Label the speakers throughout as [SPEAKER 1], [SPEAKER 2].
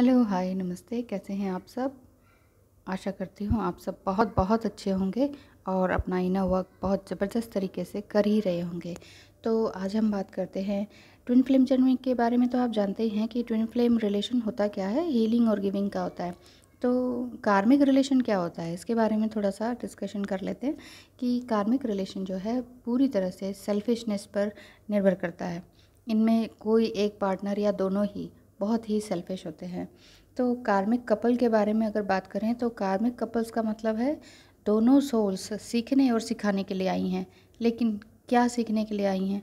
[SPEAKER 1] Hello hi नमस्ते कैसे हैं आप सब आशा करती हूँ आप सब बहुत बहुत अच्छे होंगे और अपना इना वर्क बहुत ज़बरदस्त तरीके से कर ही रहे होंगे तो आज हम बात करते हैं ट्विन फ्लेम जर्नी के बारे में तो आप जानते ही हैं कि ट्विन फ्लेम रिलेशन होता क्या है हीलिंग और गिविंग का होता है तो कार्मिक रिलेशन क्या होता है इसके बारे में थोड़ा सा डिस्कशन कर लेते हैं कि कार्मिक रिलेशन जो है पूरी तरह से सेल्फिशनेस पर निर्भर करता है इनमें कोई एक पार्टनर या दोनों ही बहुत ही सेल्फिश होते हैं तो कार्मिक कपल के बारे में अगर बात करें तो कार्मिक कपल्स का मतलब है दोनों सोल्स सीखने और सिखाने के लिए आई हैं लेकिन क्या सीखने के लिए आई हैं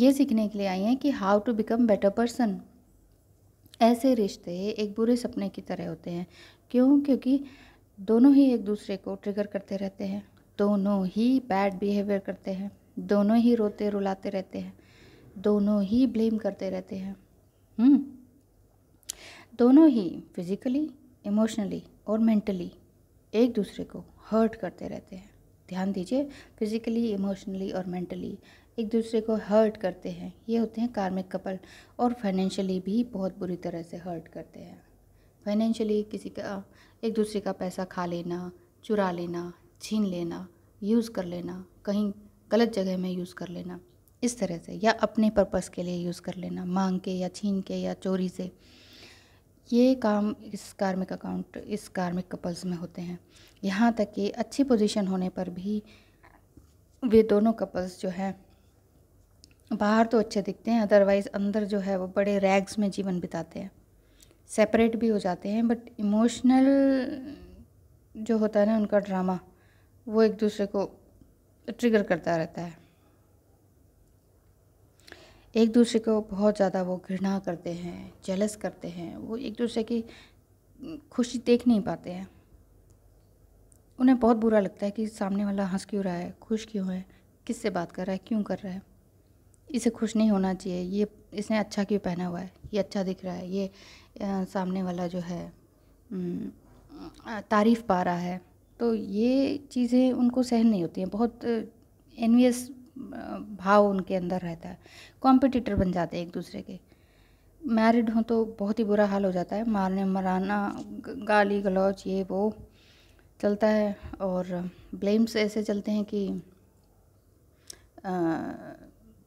[SPEAKER 1] ये सीखने के लिए आई हैं कि how to become better person ऐसे रिश्ते एक बुरे सपने की तरह होते हैं क्यों क्योंकि दोनों ही एक दूसरे को ट्रिगर करते रहते हैं दोनों ही बैड बिहेवियर करते हैं दोनों ही रोते रुलाते रहते हैं दोनों ही ब्लेम करते रहते हैं हम्म। दोनों ही फिज़िकली इमोशनली और मेंटली एक दूसरे को हर्ट करते रहते हैं ध्यान दीजिए फिज़िकली इमोशनली और मेंटली एक दूसरे को हर्ट करते हैं ये होते हैं कार्मिक कपल और फाइनेंशियली भी बहुत बुरी तरह से हर्ट करते हैं फाइनेंशियली किसी का एक दूसरे का पैसा खा लेना चुरा लेना छीन लेना यूज़ कर लेना कहीं गलत जगह में यूज़ कर लेना इस तरह से या अपने पर्पस के लिए यूज़ कर लेना मांग के या छीन के या चोरी से ये काम इस कार्मिक अकाउंट इस कार्मिक कपल्स में होते हैं यहाँ तक कि अच्छी पोजीशन होने पर भी वे दोनों कपल्स जो हैं बाहर तो अच्छे दिखते हैं अदरवाइज़ अंदर जो है वो बड़े रैग्स में जीवन बिताते हैं सेपरेट भी हो जाते हैं बट इमोशनल जो होता है ना उनका ड्रामा वो एक दूसरे को ट्रिगर करता रहता है एक दूसरे को बहुत ज़्यादा वो घृणा करते हैं जेलस करते हैं वो एक दूसरे की खुशी देख नहीं पाते हैं उन्हें बहुत बुरा लगता है कि सामने वाला हंस क्यों रहा है खुश क्यों है किससे बात कर रहा है क्यों कर रहा है इसे खुश नहीं होना चाहिए ये इसने अच्छा क्यों पहना हुआ है ये अच्छा दिख रहा है ये सामने वाला जो है तारीफ़ पा रहा है तो ये चीज़ें उनको सहन नहीं होती हैं बहुत एनवियस भाव उनके अंदर रहता है कॉम्पिटिटर बन जाते हैं एक दूसरे के मैरिड हों तो बहुत ही बुरा हाल हो जाता है मारने मराना गाली गलौच ये वो चलता है और ब्लेम्स ऐसे चलते हैं कि आ,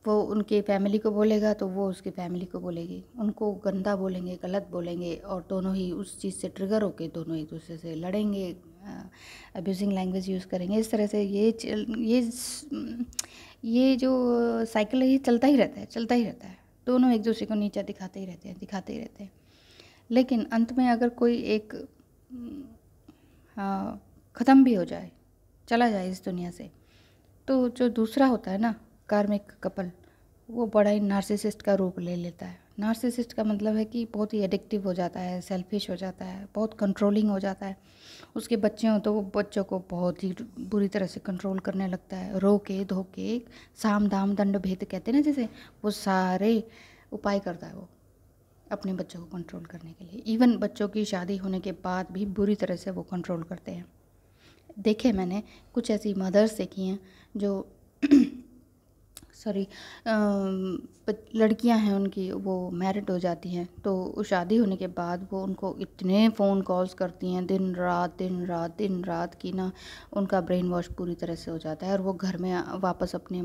[SPEAKER 1] वो उनकी फैमिली को बोलेगा तो वो उसकी फैमिली को बोलेगी उनको गंदा बोलेंगे गलत बोलेंगे और दोनों ही उस चीज़ से ट्रिगर होके दोनों एक दूसरे से लड़ेंगे अब्यूजिंग लैंग्वेज यूज़ करेंगे इस तरह से ये ये ये जो साइकिल है ये चलता ही रहता है चलता ही रहता है दोनों एक दूसरे को नीचा दिखाते ही रहते हैं दिखाते ही रहते हैं लेकिन अंत में अगर कोई एक ख़त्म भी हो जाए चला जाए इस दुनिया से तो जो दूसरा होता है ना कार्मिक कपल वो बड़ा ही नार्सिसिस्ट का रूप ले लेता है नार्सिसिस्ट का मतलब है कि बहुत ही एडिक्टिव हो जाता है सेल्फिश हो जाता है बहुत कंट्रोलिंग हो जाता है उसके बच्चे हों तो वो बच्चों को बहुत ही बुरी तरह से कंट्रोल करने लगता है रो के धो के साम दाम दंड भेद कहते हैं ना जैसे वो सारे उपाय करता है वो अपने बच्चों को कंट्रोल करने के लिए इवन बच्चों की शादी होने के बाद भी बुरी तरह से वो कंट्रोल करते हैं देखे मैंने कुछ ऐसी मदर्स देखी हैं जो सॉरी लड़कियां हैं उनकी वो मैरिड हो जाती हैं तो शादी होने के बाद वो उनको इतने फ़ोन कॉल्स करती हैं दिन रात दिन रात दिन रात की ना उनका ब्रेन वॉश पूरी तरह से हो जाता है और वो घर में वापस अपने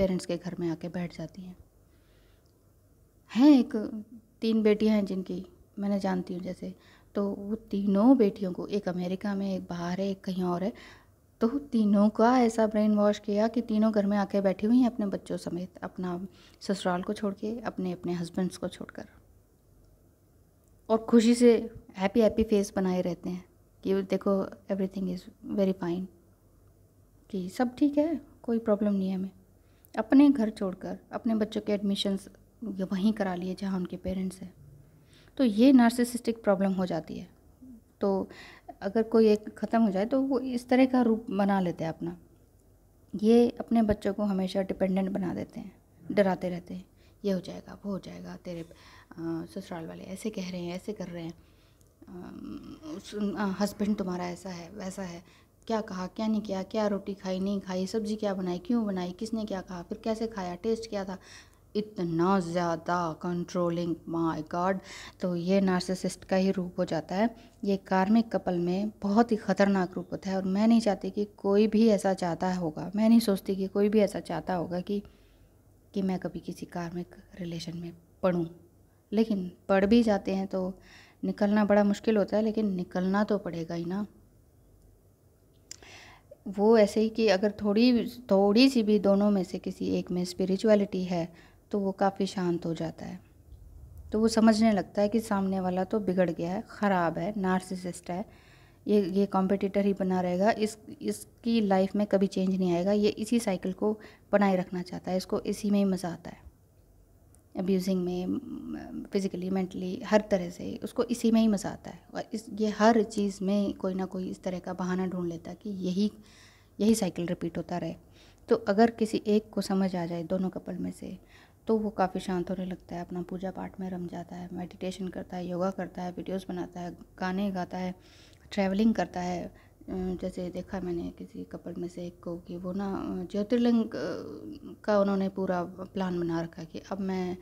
[SPEAKER 1] पेरेंट्स के घर में आके बैठ जाती हैं हैं एक तीन बेटियां हैं जिनकी मैंने जानती हूँ जैसे तो वो तीनों बेटियों को एक अमेरिका में एक बाहर है एक कहीं और है तो तीनों का ऐसा ब्रेन वॉश किया कि तीनों घर में आके बैठी हुई हैं अपने बच्चों समेत अपना ससुराल को छोड़ के अपने अपने हस्बैंड्स को छोड़कर और खुशी से हैप्पी हैप्पी फेस बनाए रहते हैं कि देखो एवरीथिंग इज़ वेरी फाइन कि सब ठीक है कोई प्रॉब्लम नहीं है हमें अपने घर छोड़कर अपने बच्चों के एडमिशन्स वहीं करा लिए जहाँ उनके पेरेंट्स हैं तो ये नार्सिसिस्टिक प्रॉब्लम हो जाती है तो अगर कोई एक ख़त्म हो जाए तो वो इस तरह का रूप बना लेते हैं अपना ये अपने बच्चों को हमेशा डिपेंडेंट बना देते हैं डराते रहते हैं ये हो जाएगा वो हो जाएगा तेरे ससुराल वाले ऐसे कह रहे हैं ऐसे कर रहे हैं हस्बैंड तुम्हारा ऐसा है वैसा है क्या कहा क्या नहीं किया क्या रोटी खाई नहीं खाई सब्ज़ी क्या बनाई क्यों बनाई किसने क्या कहा फिर कैसे खाया टेस्ट क्या था इतना ज़्यादा कंट्रोलिंग माय गॉड तो ये नार्सिसिस्ट का ही रूप हो जाता है ये कार्मिक कपल में बहुत ही ख़तरनाक रूप होता है और मैं नहीं चाहती कि कोई भी ऐसा चाहता होगा मैं नहीं सोचती कि कोई भी ऐसा चाहता होगा कि कि मैं कभी किसी कार्मिक रिलेशन में पढ़ूँ लेकिन पढ़ भी जाते हैं तो निकलना बड़ा मुश्किल होता है लेकिन निकलना तो पड़ेगा ही ना वो ऐसे ही कि अगर थोड़ी थोड़ी सी भी दोनों में से किसी एक में स्पिरिचुअलिटी है तो वो काफ़ी शांत हो जाता है तो वो समझने लगता है कि सामने वाला तो बिगड़ गया है ख़राब है नार्सिसिस्ट है ये ये कॉम्पिटिटर ही बना रहेगा इस इसकी लाइफ में कभी चेंज नहीं आएगा ये इसी साइकिल को बनाए रखना चाहता है इसको इसी में ही मज़ा आता है अब्यूजिंग में फिज़िकली मेंटली हर तरह से उसको इसी में ही मज़ा आता है और इस ये हर चीज़ में कोई ना कोई इस तरह का बहाना ढूंढ लेता है कि यही यही साइकिल रिपीट होता रहे तो अगर किसी एक को समझ आ जाए दोनों कपल में से तो वो काफ़ी शांत होने लगता है अपना पूजा पाठ में रम जाता है मेडिटेशन करता है योगा करता है वीडियोस बनाता है गाने गाता है ट्रैवलिंग करता है जैसे देखा मैंने किसी कपल में से एक को कि वो ना ज्योतिर्लिंग का उन्होंने पूरा प्लान बना रखा कि अब मैं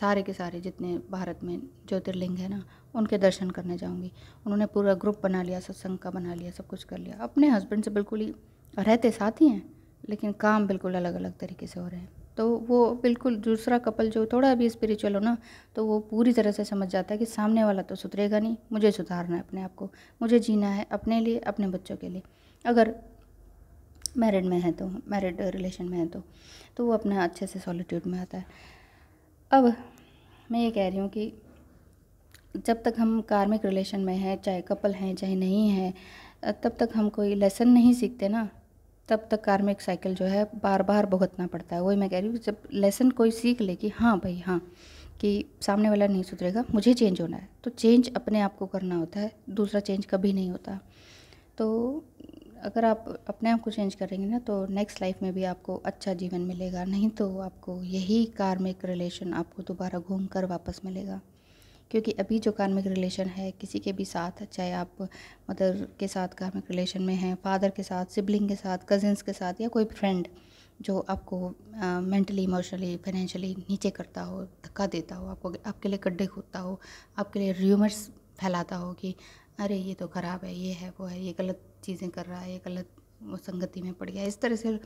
[SPEAKER 1] सारे के सारे जितने भारत में ज्योतिर्लिंग है ना उनके दर्शन करने जाऊंगी उन्होंने पूरा ग्रुप बना लिया सत्संग का बना लिया सब कुछ कर लिया अपने हस्बैंड से बिल्कुल ही रहते साथ ही हैं लेकिन काम बिल्कुल अलग अलग तरीके से हो रहे हैं तो वो बिल्कुल दूसरा कपल जो थोड़ा भी स्पिरिचुअल हो ना तो वो पूरी तरह से समझ जाता है कि सामने वाला तो सुधरेगा नहीं मुझे सुधारना है अपने आप को मुझे जीना है अपने लिए अपने बच्चों के लिए अगर मैरिड में है तो मैरिड रिलेशन में है तो तो वो अपना अच्छे से सॉलिट्यूड में आता है अब मैं ये कह रही हूँ कि जब तक हम कार्मिक रिलेशन में हैं चाहे कपल हैं चाहे नहीं हैं तब तक हम कोई लेसन नहीं सीखते ना तब तक कार्मिक साइकिल जो है बार बार भुगतना पड़ता है वही मैं कह रही हूँ जब लेसन कोई सीख ले कि हाँ भाई हाँ कि सामने वाला नहीं सुधरेगा मुझे चेंज होना है तो चेंज अपने आप को करना होता है दूसरा चेंज कभी नहीं होता तो अगर आप अपने आप को चेंज करेंगे ना तो नेक्स्ट लाइफ में भी आपको अच्छा जीवन मिलेगा नहीं तो आपको यही कार्मिक रिलेशन आपको दोबारा घूम कर वापस मिलेगा क्योंकि अभी जो कार्मिक रिलेशन है किसी के भी साथ चाहे आप मदर के साथ कार्मिक रिलेशन में हैं फादर के साथ सिबलिंग के साथ कज़न्स के साथ या कोई फ्रेंड जो आपको मेंटली इमोशनली फाइनेंशियली नीचे करता हो धक्का देता हो आपको आपके लिए गड्ढे खोदता हो आपके लिए र्यूमर्स फैलाता हो कि अरे ये तो ख़राब है ये है वो है ये गलत चीज़ें कर रहा है ये गलत संगति में पड़ गया इस तरह से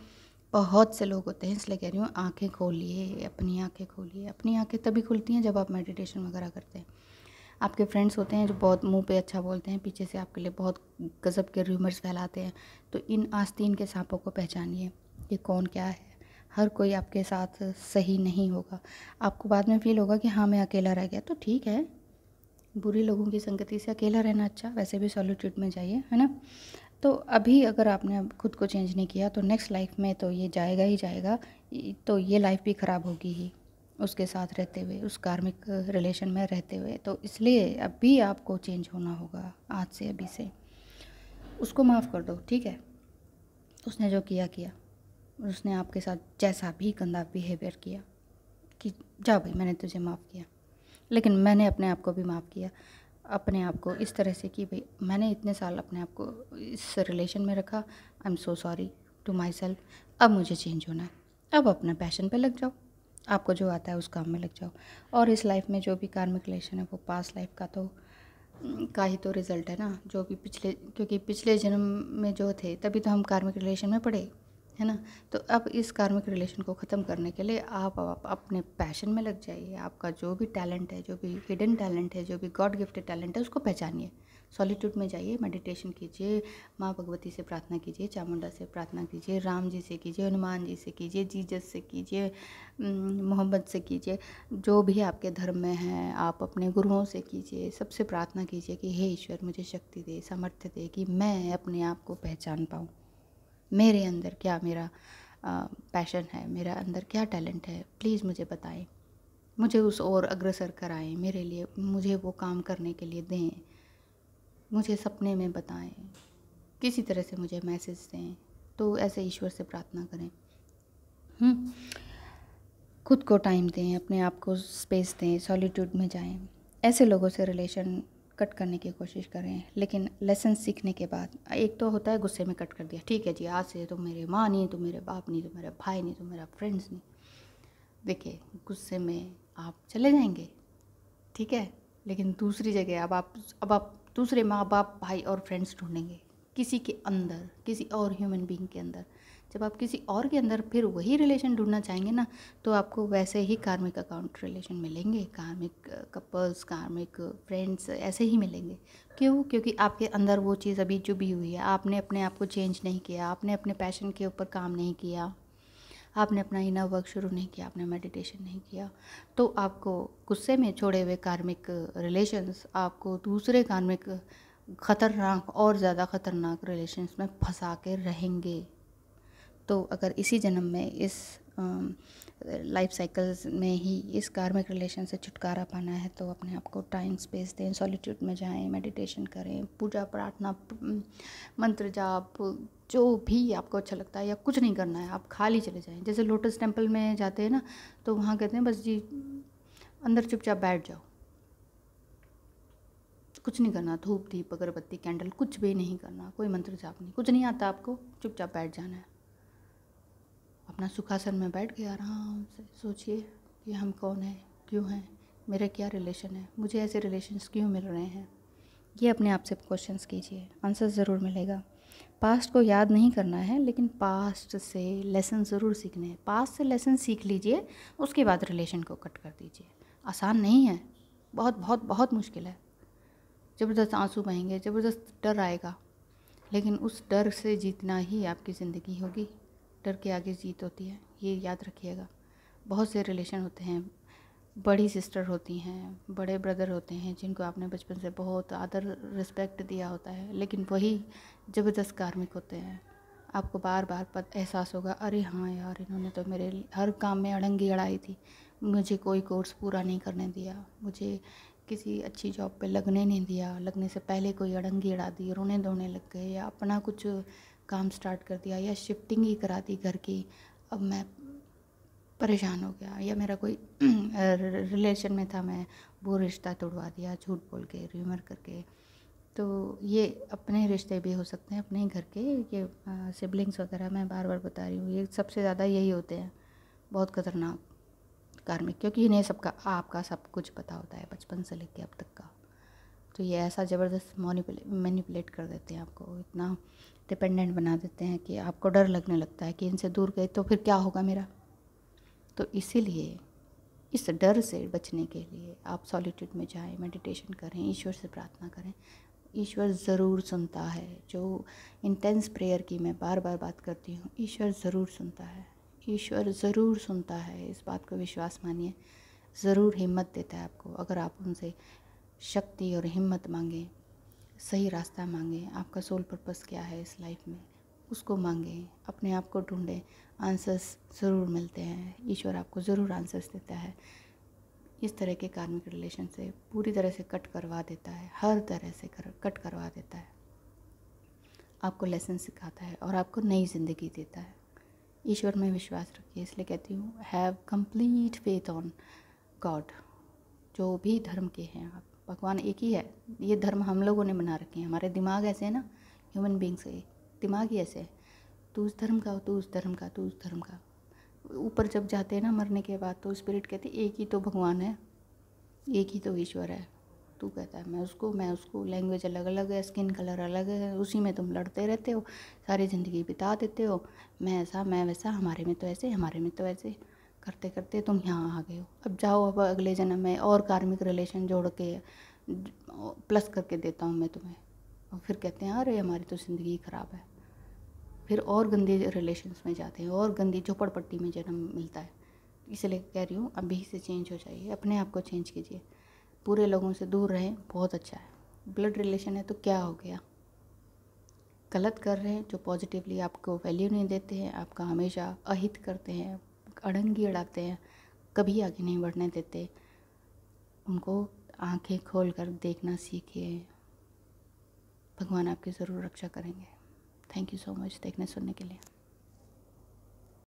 [SPEAKER 1] बहुत से लोग होते हैं इसलिए कह रही हूँ आँखें खोलिए अपनी आँखें खोलिए अपनी आँखें तभी खुलती हैं जब आप मेडिटेशन वगैरह करते हैं आपके फ्रेंड्स होते हैं जो बहुत मुंह पे अच्छा बोलते हैं पीछे से आपके लिए बहुत गज़ब के र्यूमर्स फैलाते हैं तो इन आस्तीन के सांपों को पहचानिए कि कौन क्या है हर कोई आपके साथ सही नहीं होगा आपको बाद में फील होगा कि हाँ मैं अकेला रह गया तो ठीक है बुरे लोगों की संगति से अकेला रहना अच्छा वैसे भी सॉलिट्यूड में जाइए है ना तो अभी अगर आपने खुद को चेंज नहीं किया तो नेक्स्ट लाइफ में तो ये जाएगा ही जाएगा तो ये लाइफ भी ख़राब होगी ही उसके साथ रहते हुए उस कार्मिक रिलेशन में रहते हुए तो इसलिए अभी आपको चेंज होना होगा आज से अभी से उसको माफ़ कर दो ठीक है उसने जो किया किया उसने आपके साथ जैसा भी गंदा बिहेवियर किया कि जा भाई मैंने तुझे माफ़ किया लेकिन मैंने अपने आप को भी माफ़ किया अपने आप को इस तरह से कि भाई मैंने इतने साल अपने आप को इस रिलेशन में रखा I am so sorry to myself अब मुझे चेंज होना है अब अपना पैशन पे लग जाओ आपको जो आता है उस काम में लग जाओ और इस लाइफ में जो भी कार्मिक रिलेशन है वो पास लाइफ का तो का ही तो रिज़ल्ट है ना जो भी पिछले क्योंकि पिछले जन्म में जो थे तभी तो हम कार्मिक रिलेशन में पढ़े है ना तो अब इस कार्मिक रिलेशन को ख़त्म करने के लिए आप, आप अपने पैशन में लग जाइए आपका जो भी टैलेंट है जो भी हिडन टैलेंट है जो भी गॉड गिफ्टेड टैलेंट है उसको पहचानिए सॉलिट्यूड में जाइए मेडिटेशन कीजिए माँ भगवती से प्रार्थना कीजिए चामुंडा से प्रार्थना कीजिए राम जी से कीजिए हनुमान जी से कीजिए जीजस से कीजिए मोहम्मद से कीजिए जो भी आपके धर्म में है आप अपने गुरुओं से कीजिए सबसे प्रार्थना कीजिए कि हे ईश्वर मुझे शक्ति दे सामर्थ्य दे कि मैं अपने आप को पहचान पाऊँ मेरे अंदर क्या मेरा पैशन है मेरा अंदर क्या टैलेंट है प्लीज़ मुझे बताएं मुझे उस ओर अग्रसर कराएं मेरे लिए मुझे वो काम करने के लिए दें मुझे सपने में बताएं किसी तरह से मुझे मैसेज दें तो ऐसे ईश्वर से प्रार्थना करें हम्म। खुद को टाइम दें अपने आप को स्पेस दें सॉलिट्यूड में जाएं ऐसे लोगों से रिलेशन कट करने की कोशिश करें लेकिन लेसन सीखने के बाद एक तो होता है गुस्से में कट कर दिया ठीक है जी आज से तो मेरे माँ नहीं तो मेरे बाप नहीं तो मेरा भाई नहीं तो मेरा फ्रेंड्स नहीं देखिए गुस्से में आप चले जाएंगे ठीक है लेकिन दूसरी जगह अब आप अब आप दूसरे माँ बाप भाई और फ्रेंड्स ढूंढेंगे किसी के अंदर किसी और ह्यूमन बींग के अंदर जब आप किसी और के अंदर फिर वही रिलेशन ढूंढना चाहेंगे ना तो आपको वैसे ही कार्मिक अकाउंट रिलेशन मिलेंगे कार्मिक कपल्स कार्मिक फ्रेंड्स ऐसे ही मिलेंगे क्यों क्योंकि आपके अंदर वो चीज़ अभी चुभी हुई है आपने अपने आप को चेंज नहीं किया आपने अपने पैशन के ऊपर काम नहीं किया आपने अपना इनर वर्क शुरू नहीं किया आपने मेडिटेशन नहीं किया तो आपको गुस्से में छोड़े हुए कार्मिक रिलेशंस uh, आपको दूसरे कार्मिक uh, ख़तरनाक और ज़्यादा ख़तरनाक रिलेशंस में फंसा के रहेंगे तो अगर इसी जन्म में इस लाइफ साइकिल में ही इस कार्मिक रिलेशन से छुटकारा पाना है तो अपने आप को टाइम स्पेस दें सॉलिट्यूड में जाएं मेडिटेशन करें पूजा प्रार्थना मंत्र जाप जो भी आपको अच्छा लगता है या कुछ नहीं करना है आप खाली चले जाएं जैसे लोटस टेम्पल में जाते हैं ना तो वहाँ कहते हैं बस जी अंदर चुपचाप बैठ जाओ कुछ नहीं करना धूप दीप अगरबत्ती कैंडल कुछ भी नहीं करना कोई मंत्र जाप नहीं कुछ नहीं आता आपको चुपचाप बैठ जाना है अपना सुखासन में बैठ गया आराम से सोचिए कि हम कौन हैं क्यों हैं मेरा क्या रिलेशन है मुझे ऐसे रिलेशन क्यों मिल रहे हैं ये अपने आप से क्वेश्चन कीजिए आंसर ज़रूर मिलेगा पास्ट को याद नहीं करना है लेकिन पास्ट से लेसन ज़रूर सीखने हैं पास्ट से लेसन सीख लीजिए उसके बाद रिलेशन को कट कर दीजिए आसान नहीं है बहुत बहुत बहुत मुश्किल है ज़बरदस्त आंसू बहेंगे ज़बरदस्त डर आएगा लेकिन उस डर से जीतना ही आपकी ज़िंदगी होगी डर के आगे जीत होती है ये याद रखिएगा बहुत से रिलेशन होते हैं बड़ी सिस्टर होती हैं बड़े ब्रदर होते हैं जिनको आपने बचपन से बहुत आदर रिस्पेक्ट दिया होता है लेकिन वही ज़बरदस्त कार्मिक होते हैं आपको बार बार पद एहसास होगा अरे हाँ यार इन्होंने तो मेरे हर काम में अड़ंगी अड़ाई थी मुझे कोई कोर्स पूरा नहीं करने दिया मुझे किसी अच्छी जॉब पे लगने नहीं दिया लगने से पहले कोई अड़ंगी अड़ा दी रोने धोने लग गए या अपना कुछ काम स्टार्ट कर दिया या शिफ्टिंग ही करा दी घर की अब मैं परेशान हो गया या मेरा कोई रिलेशन में था मैं वो रिश्ता तोड़वा दिया झूठ बोल के र्यूमर करके तो ये अपने रिश्ते भी हो सकते हैं अपने घर के ये सिबलिंग्स वगैरह मैं बार बार बता रही हूँ ये सबसे ज़्यादा यही होते हैं बहुत खतरनाक कार्मिक क्योंकि इन्हें सबका आपका सब कुछ पता होता है बचपन से लेके अब तक का तो ये ऐसा ज़बरदस्त मैनिपुलेट कर देते हैं आपको इतना डिपेंडेंट बना देते हैं कि आपको डर लगने लगता है कि इनसे दूर गए तो फिर क्या होगा मेरा तो इसीलिए इस डर से बचने के लिए आप सॉलिट्यूड में जाएं मेडिटेशन करें ईश्वर से प्रार्थना करें ईश्वर ज़रूर सुनता है जो इंटेंस प्रेयर की मैं बार बार बात करती हूँ ईश्वर ज़रूर सुनता है ईश्वर ज़रूर सुनता है इस बात को विश्वास मानिए ज़रूर हिम्मत देता है आपको अगर आप उनसे शक्ति और हिम्मत मांगें सही रास्ता मांगें आपका सोल पर्पस क्या है इस लाइफ में उसको मांगें अपने आप को ढूंढें आंसर्स ज़रूर मिलते हैं ईश्वर आपको ज़रूर आंसर्स देता है इस तरह के कार्मिक रिलेशन से पूरी तरह से कट करवा देता है हर तरह से कर, कट करवा देता है आपको लेसन सिखाता है और आपको नई ज़िंदगी देता है ईश्वर में विश्वास रखिए इसलिए कहती हूँ have complete faith on God जो भी धर्म के हैं आप भगवान एक ही है ये धर्म हम लोगों ने बना रखे हैं हमारे दिमाग ऐसे है ना ह्यूमन बींग्स के दिमाग ही ऐसे है तू उस धर्म का तू उस धर्म का तू उस धर्म का ऊपर जब जाते हैं ना मरने के बाद तो स्पिरिट कहते एक ही तो भगवान है एक ही तो ईश्वर है तू कहता है मैं उसको मैं उसको लैंग्वेज अलग अलग है स्किन कलर अलग है उसी में तुम लड़ते रहते हो सारी ज़िंदगी बिता देते हो मैं ऐसा मैं वैसा हमारे में तो ऐसे हमारे में तो ऐसे करते करते तुम यहाँ आ गए हो अब जाओ अब अगले जन्म में और कार्मिक रिलेशन जोड़ के प्लस करके देता हूँ मैं तुम्हें और फिर कहते हैं अरे हमारी तो ज़िंदगी ख़राब है फिर और गंदे रिलेशन में जाते हैं और गंदी झोपड़पट्टी में जन्म मिलता है इसलिए कह रही हूँ अभी से चेंज हो जाइए अपने आप को चेंज कीजिए पूरे लोगों से दूर रहें बहुत अच्छा है ब्लड रिलेशन है तो क्या हो गया गलत कर रहे हैं जो पॉजिटिवली आपको वैल्यू नहीं देते हैं आपका हमेशा अहित करते हैं अड़ंगी अड़ाते हैं कभी आगे नहीं बढ़ने देते उनको आंखें खोल कर देखना सीखिए भगवान आपकी ज़रूर रक्षा करेंगे थैंक यू सो मच देखने सुनने के लिए